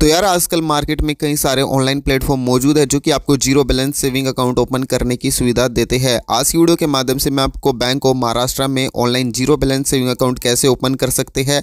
तो यार आजकल मार्केट में कई सारे ऑनलाइन प्लेटफॉर्म मौजूद है जो कि आपको zero balance saving account open करने की सुविधा देते हैं आज की वीडियो के माध्यम से मैं आपको बैंक ऑफ महाराष्ट्र में online zero balance saving account कैसे ओपन कर सकते हैं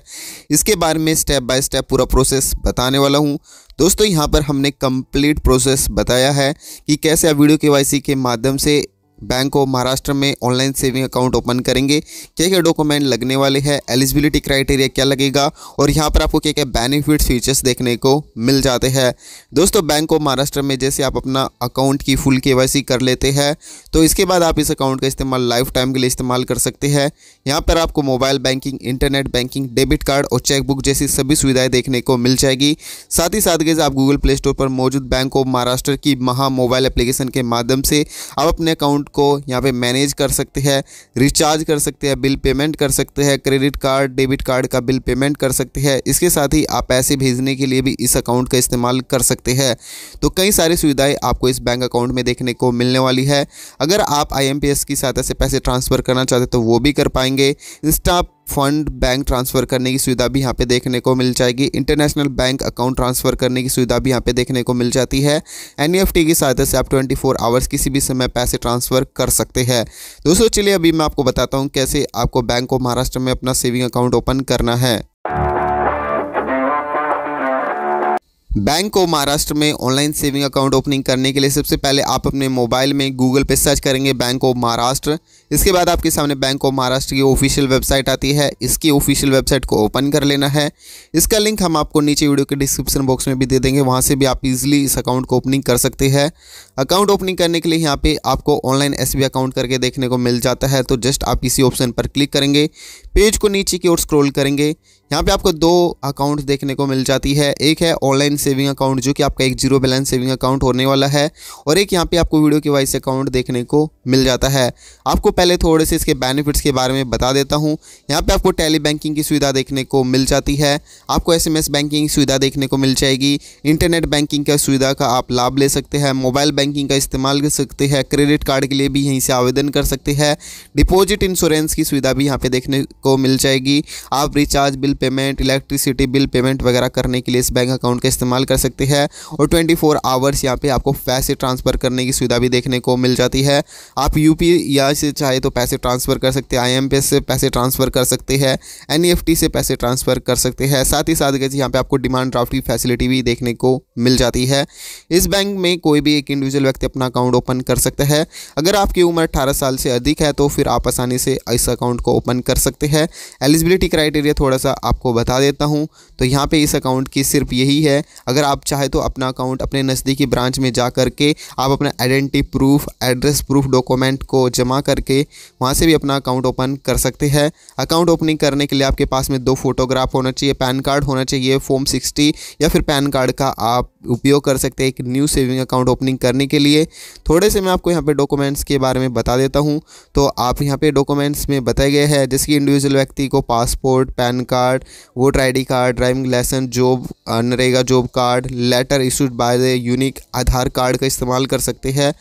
इसके बारे में स्टेप बाय स्टेप पूरा प्रोसेस बताने वाला हूँ दोस्तों यहाँ पर हमने कंप्लीट प्रोसेस बताया है कि कैसे आप वीडियो के के माध्यम से बैंक ऑफ महाराष्ट्र में ऑनलाइन सेविंग अकाउंट ओपन करेंगे क्या क्या डॉक्यूमेंट लगने वाले हैं एलिजिबिलिटी क्राइटेरिया क्या लगेगा और यहाँ पर आपको क्या क्या बेनिफिट फीचर्स देखने को मिल जाते हैं दोस्तों बैंक ऑफ महाराष्ट्र में जैसे आप अपना अकाउंट की फुल के कर लेते हैं तो इसके बाद आप इस अकाउंट का इस्तेमाल लाइफ टाइम के लिए इस्तेमाल कर सकते हैं यहाँ पर आपको mobile banking internet banking debit card और चेकबुक जैसी सभी सुविधाएं देखने को मिल जाएगी साथ ही साथ गैस आप गूगल प्ले स्टोर पर मौजूद बैंक ऑफ महाराष्ट्र की महा मोबाइल एप्लीकेशन के माध्यम से आप अपने अकाउंट अकाउंट को यहाँ पे मैनेज कर सकते हैं रिचार्ज कर सकते हैं बिल पेमेंट कर सकते हैं क्रेडिट कार्ड डेबिट कार्ड का बिल पेमेंट कर सकते हैं इसके साथ ही आप पैसे भेजने के लिए भी इस अकाउंट का इस्तेमाल कर सकते हैं तो कई सारी सुविधाएँ आपको इस बैंक अकाउंट में देखने को मिलने वाली है अगर आप आई की सहायता से पैसे ट्रांसफ़र करना चाहते तो वो भी कर पाएंगे इंस्टा फंड बैंक ट्रांसफ़र करने की सुविधा भी यहाँ पे देखने को मिल जाएगी इंटरनेशनल बैंक अकाउंट ट्रांसफ़र करने की सुविधा भी यहाँ पे देखने को मिल जाती है एन e की सहायता से आप 24 फोर आवर्स किसी भी समय पैसे ट्रांसफ़र कर सकते हैं दोस्तों चलिए अभी मैं आपको बताता हूँ कैसे आपको बैंक ऑफ महाराष्ट्र में अपना सेविंग अकाउंट ओपन करना है बैंक ऑफ महाराष्ट्र में ऑनलाइन सेविंग अकाउंट ओपनिंग करने के लिए सबसे पहले आप अपने मोबाइल में गूगल पे सर्च करेंगे बैंक ऑफ महाराष्ट्र इसके बाद आपके सामने बैंक ऑफ महाराष्ट्र की ऑफिशियल वेबसाइट आती है इसकी ऑफिशियल वेबसाइट को ओपन कर लेना है इसका लिंक हम आपको नीचे वीडियो के डिस्क्रिप्शन बॉक्स में भी दे देंगे वहाँ से भी आप इजीली इस अकाउंट को ओपनिंग कर सकते हैं अकाउंट ओपनिंग करने के लिए यहाँ पे आपको ऑनलाइन एस अकाउंट करके देखने को मिल जाता है तो जस्ट आप इसी ऑप्शन पर क्लिक करेंगे पेज को नीचे की ओर स्क्रोल करेंगे यहाँ पे आपको दो अकाउंट देखने को मिल जाती है एक है ऑनलाइन सेविंग अकाउंट जो कि आपका एक जीरो बैलेंस सेविंग अकाउंट होने वाला है और एक यहाँ पे आपको वीडियो के वाइस अकाउंट देखने को मिल जाता है आपको पहले थोड़े से इसके बेनिफिट्स के बारे में बता देता हूँ यहाँ पे आपको टेली बैंकिंग की सुविधा देखने को मिल जाती है आपको एसएमएस बैंकिंग की सुविधा देखने को मिल जाएगी इंटरनेट बैंकिंग का सुविधा का आप लाभ ले सकते हैं मोबाइल बैंकिंग का इस्तेमाल कर सकते हैं क्रेडिट कार्ड के लिए भी यहीं से आवेदन कर सकते हैं डिपोजिट इंश्योरेंस की सुविधा भी यहाँ पे देखने को मिल जाएगी आप recharge bill payment electricity bill payment वगैरह करने के लिए इस बैंक अकाउंट का इस्तेमाल कर सकते हैं और ट्वेंटी फोर आवर्स यहाँ पे आपको पैसे ट्रांसफ़र करने की सुविधा भी देखने को मिल जाती है आप यू या से चाहे तो पैसे ट्रांसफ़र कर सकते हैं आई से पैसे ट्रांसफ़र कर सकते हैं एन e से पैसे ट्रांसफ़र कर सकते हैं साथ ही साथ गैस यहाँ पर आपको डिमांड ड्राफ्ट की फैसिलिटी भी देखने को मिल जाती है इस बैंक में कोई भी एक इंडिविजुअल व्यक्ति अपना अकाउंट ओपन कर सकता है अगर आपकी उम्र अट्ठारह साल से अधिक है तो फिर आप आसानी से इस अकाउंट को ओपन कर सकते हैं एलिजिबिलिटी क्राइटेरिया थोड़ा सा आपको बता देता हूँ तो यहाँ पे इस अकाउंट की सिर्फ यही है अगर आप चाहे तो अपना अकाउंट अपने नज़दीकी ब्रांच में जा करके आप अपना identity proof address proof document को जमा करके वहाँ से भी अपना अकाउंट ओपन कर सकते हैं अकाउंट ओपनिंग करने के लिए आपके पास में दो फोटोग्राफ होना चाहिए पैन कार्ड होना चाहिए फॉर्म सिक्सटी या फिर पैन कार्ड का आप उपयोग कर सकते हैं एक न्यू सेविंग अकाउंट ओपनिंग करने के लिए थोड़े से मैं आपको यहाँ पर डॉक्यूमेंट्स के बारे में बता देता हूँ तो आप यहाँ पे डॉक्यूमेंट्स में बताए गए हैं जैसे कि इंडिविजुअल व्यक्ति को passport PAN card voter I card driving licence job NREGA job card letter issued by the unique Aadhaar card का इस्तेमाल कर सकते हैं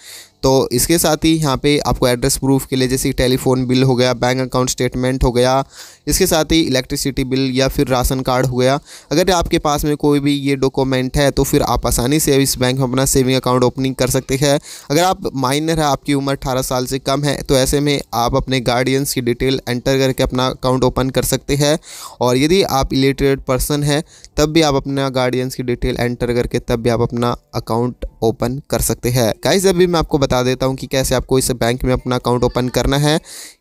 तो इसके साथ ही यहाँ पे आपको एड्रेस प्रूफ के लिए जैसे टेलीफोन बिल हो गया बैंक अकाउंट स्टेटमेंट हो गया इसके साथ ही इलेक्ट्रिसिटी बिल या फिर राशन कार्ड हो गया अगर आपके पास में कोई भी ये डॉक्यूमेंट है तो फिर आप आसानी से इस बैंक में अपना सेविंग अकाउंट ओपनिंग कर सकते हैं अगर आप माइनर है आपकी उम्र अठारह साल से कम है तो ऐसे में आप अपने गार्डियंस की डिटेल एंटर करके अपना अकाउंट ओपन कर सकते हैं और यदि आप इलिटरेट पर्सन है तब भी आप अपना गार्डियंस की डिटेल एंटर करके तब भी आप अपना अकाउंट ओपन कर सकते हैं जब भी मैं आपको बता देता हूँ कि कैसे आपको इस बैंक में अपना अकाउंट ओपन करना है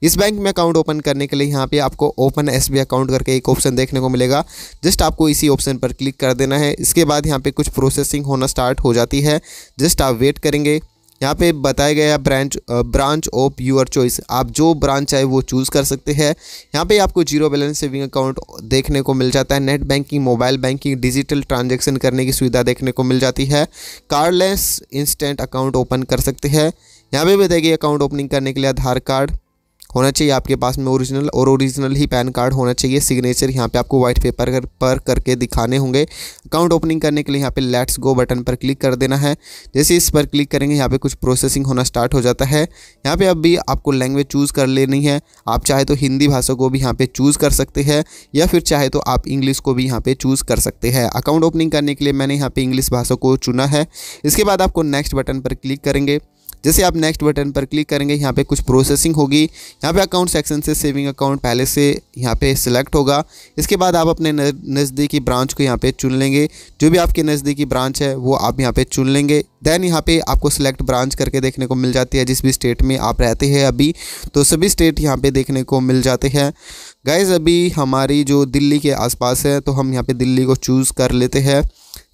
इस बैंक में अकाउंट ओपन करने के लिए यहाँ पे आपको ओपन एस अकाउंट करके एक ऑप्शन देखने को मिलेगा जस्ट आपको इसी ऑप्शन पर क्लिक कर देना है इसके बाद यहाँ पर कुछ प्रोसेसिंग होना स्टार्ट हो जाती है जस्ट आप वेट करेंगे यहाँ पे बताया गया branch branch of your choice आप जो ब्रांच चाहे वो चूज़ कर सकते हैं यहाँ पे आपको जीरो बैलेंस सेविंग अकाउंट देखने को मिल जाता है net banking mobile banking digital transaction करने की सुविधा देखने को मिल जाती है कार्डलेस इंस्टेंट अकाउंट ओपन कर सकते हैं यहाँ पे बताया गया अकाउंट ओपनिंग करने के लिए आधार कार्ड होना चाहिए आपके पास में ओरिजिनल और ओरिजिनल ही पैन कार्ड होना चाहिए सिग्नेचर यहाँ पे आपको व्हाइट पेपर कर, पर करके दिखाने होंगे अकाउंट ओपनिंग करने के लिए यहाँ पे लेट्स गो बटन पर क्लिक कर देना है जैसे इस पर क्लिक करेंगे यहाँ पे कुछ प्रोसेसिंग होना स्टार्ट हो जाता है यहाँ पे अब भी आपको लैंग्वेज चूज़ कर लेनी है आप चाहे तो हिंदी भाषा को भी यहाँ पे चूज़ कर सकते हैं या फिर चाहे तो आप इंग्लिश को भी यहाँ पे चूज़ कर सकते हैं अकाउंट ओपनिंग करने के लिए मैंने यहाँ पे इंग्लिश भाषा को चुना है इसके बाद आपको नेक्स्ट बटन पर क्लिक करेंगे जैसे आप नेक्स्ट बटन पर क्लिक करेंगे यहाँ पे कुछ प्रोसेसिंग होगी यहाँ पे अकाउंट सेक्शन से सेविंग अकाउंट पहले से यहाँ पे सिलेक्ट होगा इसके बाद आप अपने नज़दीकी ब्रांच को यहाँ पे चुन लेंगे जो भी आपके नज़दीकी ब्रांच है वो आप यहाँ पे चुन लेंगे देन यहाँ पे आपको सिलेक्ट ब्रांच करके देखने को मिल जाती है जिस भी स्टेट में आप रहते हैं अभी तो सभी स्टेट यहाँ पे देखने को मिल जाते हैं गाइज अभी हमारी जो दिल्ली के आसपास है तो हम यहाँ पे दिल्ली को चूज़ कर लेते हैं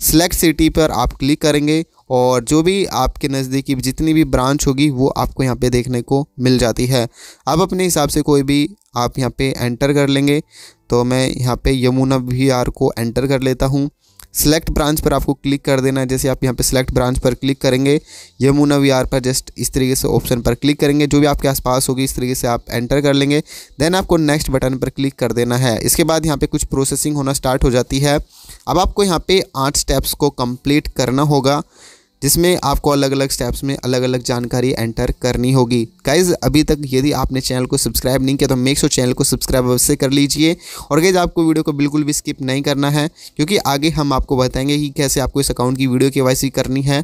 सिलेक्ट सिटी पर आप क्लिक करेंगे और जो भी आपके नज़दीकी जितनी भी ब्रांच होगी वो आपको यहाँ पे देखने को मिल जाती है आप अपने हिसाब से कोई भी आप यहाँ पे एंटर कर लेंगे तो मैं यहाँ पे यमुना वी को एंटर कर लेता हूँ सेलेक्ट ब्रांच पर आपको क्लिक कर देना है जैसे आप यहाँ पे सेलेक्ट ब्रांच पर क्लिक करेंगे यमुना वी पर जस्ट इस तरीके से ऑप्शन पर क्लिक करेंगे जो भी आपके आसपास होगी इस तरीके से आप एंटर कर लेंगे देन आपको नेक्स्ट बटन पर क्लिक कर देना है इसके बाद यहाँ पे कुछ प्रोसेसिंग होना स्टार्ट हो जाती है अब आपको यहाँ पे आठ स्टेप्स को कम्प्लीट करना होगा जिसमें आपको अलग अलग स्टेप्स में अलग अलग जानकारी एंटर करनी होगी गाइज अभी तक यदि आपने चैनल को सब्सक्राइब नहीं किया तो मेक श्योर चैनल को सब्सक्राइब अवश्य कर लीजिए और गाइज आपको वीडियो को बिल्कुल भी स्किप नहीं करना है क्योंकि आगे हम आपको बताएंगे कि कैसे आपको इस अकाउंट की वीडियो के करनी है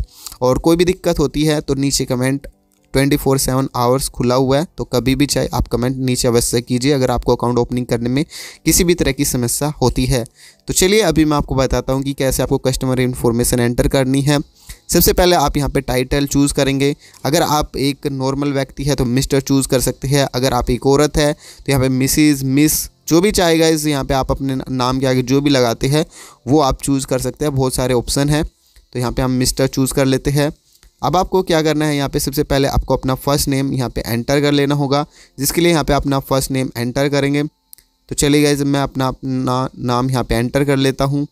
और कोई भी दिक्कत होती है तो नीचे comment twenty four seven hours खुला हुआ है तो कभी भी चाहे आप कमेंट नीचे अवश्य कीजिए अगर आपको अकाउंट ओपनिंग करने में किसी भी तरह की समस्या होती है तो चलिए अभी मैं आपको बताता हूँ कि कैसे आपको कस्टमर इन्फॉर्मेशन एंटर करनी है सबसे पहले आप यहाँ पे टाइटल चूज़ करेंगे अगर आप एक नॉर्मल व्यक्ति है तो मिस्टर चूज़ कर सकते हैं अगर आप एक औरत है तो यहाँ पे मिसिज़ मिस जो भी चाहेगा इस यहाँ पे आप अपने नाम के आगे जो भी लगाते हैं वो आप चूज़ कर सकते हैं बहुत सारे ऑप्शन हैं तो यहाँ पर हम मिस्टर चूज़ कर लेते हैं अब आपको क्या करना है यहाँ पे सबसे पहले आपको अपना फ़र्स्ट नेम यहाँ पे एंटर कर लेना होगा जिसके लिए यहाँ पे अपना फ़र्स्ट नेम एंटर करेंगे तो चलिए गए मैं अपना अपना नाम यहाँ पे एंटर कर लेता हूँ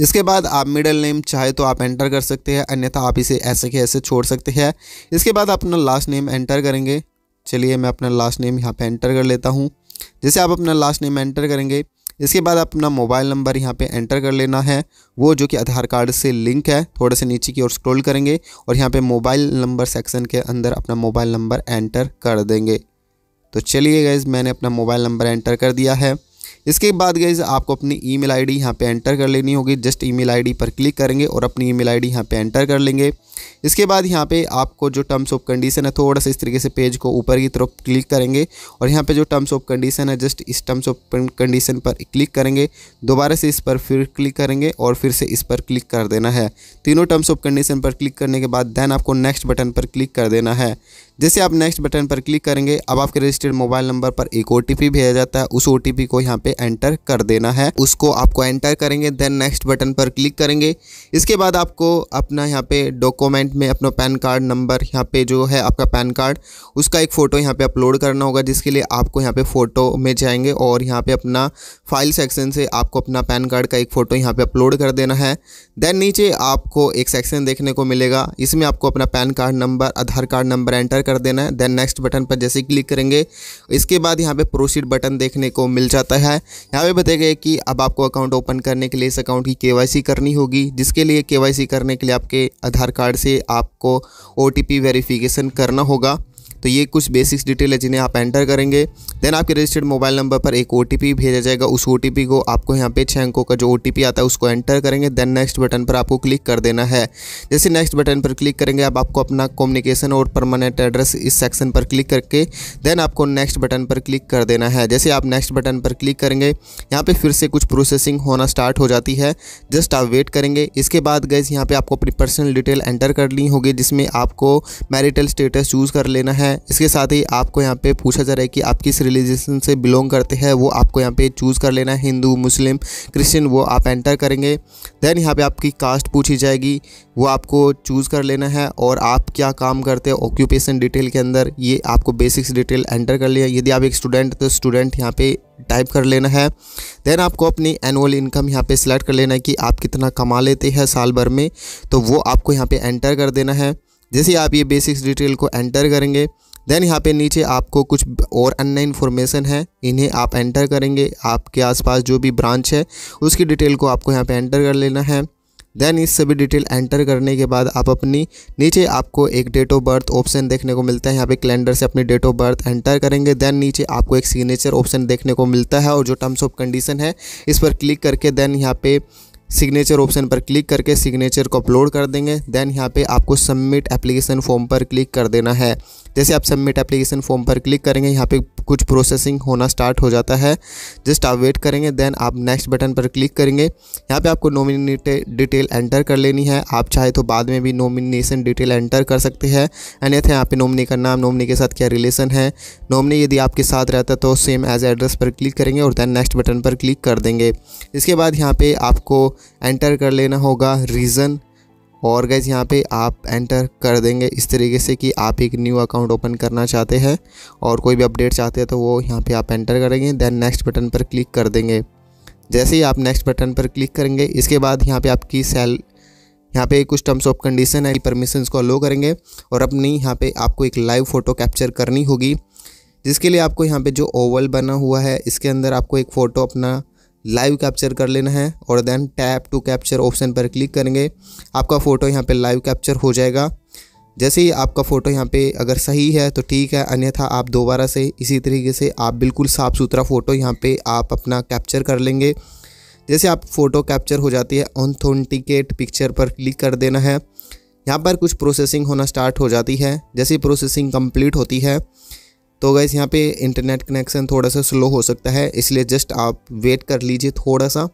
इसके बाद आप मिडल नेम चाहे तो आप एंटर कर सकते हैं अन्यथा आप इसे ऐसे के ऐसे छोड़ सकते हैं इसके बाद अपना लास्ट नेम एंटर करेंगे चलिए मैं अपना लास्ट नेम यहाँ पे एंटर कर लेता हूँ जैसे आप अपना लास्ट नेम एंटर करेंगे इसके बाद अपना मोबाइल नंबर यहाँ पे एंटर कर लेना है वो जो कि आधार कार्ड से लिंक है थोड़े से नीचे की ओर स्क्रॉल करेंगे और यहाँ पे मोबाइल नंबर सेक्शन के अंदर अपना मोबाइल नंबर एंटर कर देंगे तो चलिए गैज़ मैंने अपना मोबाइल नंबर एंटर कर दिया है इसके बाद गई आपको अपनी ई मेल आई डी यहाँ एंटर कर लेनी होगी just email I D पर क्लिक करेंगे और अपनी ई मेल आई डी यहाँ एंटर कर लेंगे इसके बाद यहाँ पे आपको जो टर्म्स ऑफ कंडीशन है थोड़ा सा इस तरीके से पेज को ऊपर की तरफ क्लिक करेंगे और यहाँ पे जो टर्म्स ऑफ कंडीशन है जस्ट इस टर्म्स ऑफ कंडीशन पर क्लिक करेंगे दोबारा से इस पर फिर क्लिक करेंगे और फिर से इस पर क्लिक कर देना है तीनों टर्म्स ऑफ कंडीशन पर क्लिक करने के बाद देन आपको नेक्स्ट बटन पर क्लिक कर देना है जैसे आप नेक्स्ट बटन पर क्लिक करेंगे अब आपके रजिस्टर्ड मोबाइल नंबर पर एक ओ भेजा जाता है उस ओ को यहाँ पे एंटर कर देना है उसको आपको एंटर करेंगे देन नेक्स्ट बटन पर क्लिक करेंगे इसके बाद आपको अपना यहाँ पे डॉक्यूमेंट में अपना पैन कार्ड नंबर यहाँ पे जो है आपका पैन कार्ड उसका एक फ़ोटो यहाँ पर अपलोड करना होगा जिसके लिए आपको यहाँ पर फ़ोटो में जाएंगे और यहाँ पर अपना फाइल सेक्शन से आपको अपना पैन कार्ड का एक फ़ोटो यहाँ पर अपलोड कर देना है देन नीचे आपको एक सेक्शन देखने को मिलेगा इसमें आपको अपना PAN card number Aadhaar card number enter कर देना है देन नेक्स्ट बटन पर जैसे क्लिक करेंगे इसके बाद यहाँ पे प्रोसीड बटन देखने को मिल जाता है यहाँ पे बताएगा कि अब आपको अकाउंट ओपन करने के लिए इस अकाउंट की के करनी होगी जिसके लिए के करने के लिए आपके आधार कार्ड से आपको ओ टी वेरिफिकेशन करना होगा तो ये कुछ बेसिक्स डिटेल है जिन्हें आप एंटर करेंगे देन आपके रजिस्टर्ड मोबाइल नंबर पर एक ओ भेजा जाएगा उस ओ को आपको यहाँ पे छः अंकों का जो ओ आता है उसको एंटर करेंगे देन नेक्स्ट बटन पर आपको क्लिक कर देना है जैसे नेक्स्ट बटन पर क्लिक करेंगे आप आपको अपना कम्युनिकेशन और परमानेंट एड्रेस इस सेक्शन पर क्लिक करके देन आपको नेक्स्ट बटन पर क्लिक कर देना है जैसे आप नेक्स्ट बटन पर क्लिक करेंगे यहाँ पे फिर से कुछ प्रोसेसिंग होना स्टार्ट हो जाती है जस्ट आप वेट करेंगे इसके बाद गैस यहाँ पे आपको अपनी पर्सनल डिटेल एंटर करनी होगी जिसमें आपको मैरिटल स्टेटस चूज़ कर लेना है हैं इसके साथ ही आपको यहाँ पे पूछा जा रहा है कि आप किस रिलीजन से बिलोंग करते हैं वो आपको यहाँ पे चूज़ कर लेना है हिंदू मुस्लिम क्रिश्चियन वो आप एंटर करेंगे देन यहाँ पे आपकी कास्ट पूछी जाएगी वो आपको चूज़ कर लेना है और आप क्या काम करते हैं ऑक्यूपेशन डिटेल के अंदर ये आपको बेसिक्स डिटेल एंटर कर लिया यदि आप एक स्टूडेंट तो स्टूडेंट यहाँ पे टाइप कर लेना है देन आपको अपनी एनुअल इनकम यहाँ पे सिलेक्ट कर लेना है कि आप कितना कमा लेते हैं साल भर में तो वो आपको यहाँ पे एंटर कर देना है जैसे आप ये बेसिक्स डिटेल को एंटर करेंगे देन यहाँ पे नीचे आपको कुछ और अन्य इन्फॉर्मेशन है इन्हें आप एंटर करेंगे आपके आसपास जो भी ब्रांच है उसकी डिटेल को आपको यहाँ पे एंटर कर लेना है देन इस सभी डिटेल एंटर करने के बाद आप अपनी नीचे आपको एक डेट ऑफ बर्थ ऑप्शन देखने को मिलता है यहाँ पे कैलेंडर से अपनी डेट ऑफ बर्थ एंटर करेंगे देन नीचे आपको एक सिग्नेचर ऑप्शन देखने को मिलता है और जो टर्म्स ऑफ कंडीशन है इस पर क्लिक करके देन यहाँ पे सिग्नेचर ऑप्शन पर क्लिक करके सिग्नेचर को अपलोड कर देंगे देन यहाँ पे आपको सबमिट एप्लीकेशन फॉर्म पर क्लिक कर देना है जैसे आप सबमिट एप्लीकेशन फॉर्म पर क्लिक करेंगे यहाँ पे कुछ प्रोसेसिंग होना स्टार्ट हो जाता है जस्ट आप वेट करेंगे देन आप नेक्स्ट बटन पर क्लिक करेंगे यहाँ पे आपको नॉमिनेट डिटेल एंटर कर लेनी है आप चाहे तो बाद में भी नॉमिनेशन डिटेल एंटर कर सकते हैं अन्यथा यहाँ पे नॉमिनी का नाम नॉमिनी के साथ क्या रिलेशन है नॉमिनी यदि आपके साथ रहता तो सेम एज एड्रेस पर क्लिक करेंगे और देन नेक्स्ट बटन पर क्लिक कर देंगे इसके बाद यहाँ पर आपको एंटर कर लेना होगा रीज़न और गैस यहाँ पे आप एंटर कर देंगे इस तरीके से कि आप एक न्यू अकाउंट ओपन करना चाहते हैं और कोई भी अपडेट चाहते हैं तो वो यहाँ पे आप एंटर करेंगे दैन नेक्स्ट बटन पर क्लिक कर देंगे जैसे ही आप नेक्स्ट बटन पर क्लिक करेंगे इसके बाद यहाँ पे आपकी सेल यहाँ पे कुछ टर्म्स ऑफ कंडीशन है परमिशन को अलो करेंगे और अपनी यहाँ पे आपको एक लाइव फ़ोटो कैप्चर करनी होगी जिसके लिए आपको यहाँ पे जो ओवल बना हुआ है इसके अंदर आपको एक फ़ोटो अपना लाइव कैप्चर कर लेना है और then tap to capture option पर क्लिक करेंगे आपका फ़ोटो यहाँ पे लाइव कैप्चर हो जाएगा जैसे ही आपका फ़ोटो यहाँ पे अगर सही है तो ठीक है अन्यथा आप दोबारा से इसी तरीके से आप बिल्कुल साफ़ सुथरा फ़ोटो यहाँ पे आप अपना कैप्चर कर लेंगे जैसे आप फ़ोटो कैप्चर हो जाती है ऑनथेंटिकेट पिक्चर पर क्लिक कर देना है यहाँ पर कुछ प्रोसेसिंग होना स्टार्ट हो जाती है जैसे प्रोसेसिंग कंप्लीट होती है तो गैस यहाँ पे इंटरनेट कनेक्शन थोड़ा सा स्लो हो सकता है इसलिए जस्ट आप वेट कर लीजिए थोड़ा सा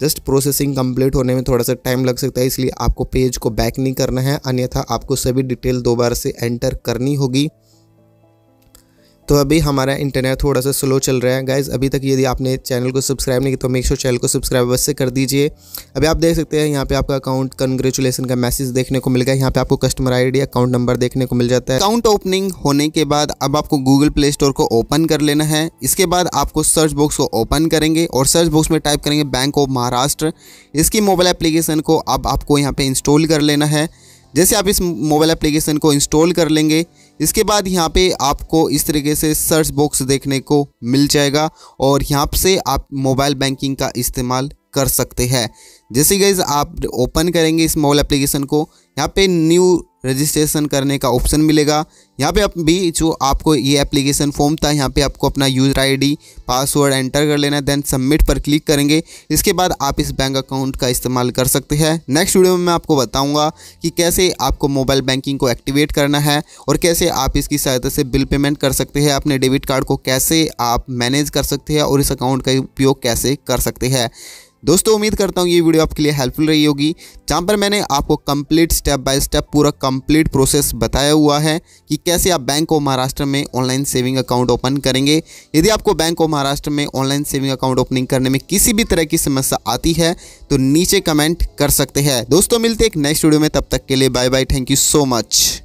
जस्ट प्रोसेसिंग कंप्लीट होने में थोड़ा सा टाइम लग सकता है इसलिए आपको पेज को बैक नहीं करना है अन्यथा आपको सभी डिटेल दोबारा से एंटर करनी होगी तो अभी हमारा इंटरनेट थोड़ा सा स्लो चल रहा है गाइज अभी तक यदि आपने चैनल को सब्सक्राइब नहीं किया तो मेक श्योर चैनल को सब्सक्राइब अवश्य कर दीजिए अभी आप देख सकते हैं यहाँ पे आपका अकाउंट कंग्रेचुलेसन का मैसेज देखने को मिल गया यहाँ पे आपको कस्टमर आईडी अकाउंट नंबर देखने को मिल जाता है अकाउंट ओपनिंग होने के बाद अब आपको गूगल प्ले स्टोर को ओपन कर लेना है इसके बाद आपको सर्च बॉक्स को ओपन करेंगे और सर्च बॉक्स में टाइप करेंगे बैंक ऑफ महाराष्ट्र इसकी मोबाइल एप्लीकेशन को अब आपको यहाँ पर इंस्टॉल कर लेना है जैसे आप इस मोबाइल एप्लीकेशन को इंस्टॉल कर लेंगे इसके बाद यहाँ पे आपको इस तरीके से सर्च बॉक्स देखने को मिल जाएगा और यहाँ से आप मोबाइल बैंकिंग का इस्तेमाल कर सकते हैं जैसे गैज आप ओपन करेंगे इस मोबाइल एप्लीकेशन को यहाँ पे न्यू रजिस्ट्रेशन करने का ऑप्शन मिलेगा यहाँ पे आप भी जो आपको ये एप्लीकेशन फॉर्म था यहाँ पे आपको अपना यूज़र आईडी पासवर्ड एंटर कर लेना है देन सबमिट पर क्लिक करेंगे इसके बाद आप इस बैंक अकाउंट का इस्तेमाल कर सकते हैं नेक्स्ट वीडियो में मैं आपको बताऊंगा कि कैसे आपको मोबाइल बैंकिंग को एक्टिवेट करना है और कैसे आप इसकी सहायता से बिल पेमेंट कर सकते हैं अपने डेबिट कार्ड को कैसे आप मैनेज कर सकते हैं और इस अकाउंट का उपयोग कैसे कर सकते हैं दोस्तों उम्मीद करता हूँ ये वीडियो आपके लिए हेल्पफुल रही होगी जहाँ पर मैंने आपको कंप्लीट स्टेप बाय स्टेप पूरा कंप्लीट प्रोसेस बताया हुआ है कि कैसे आप बैंक ऑफ महाराष्ट्र में ऑनलाइन सेविंग अकाउंट ओपन करेंगे यदि आपको बैंक ऑफ महाराष्ट्र में ऑनलाइन सेविंग अकाउंट ओपनिंग करने में किसी भी तरह की समस्या आती है तो नीचे कमेंट कर सकते हैं दोस्तों मिलते एक नेक्स्ट वीडियो में तब तक के लिए bye bye thank you so much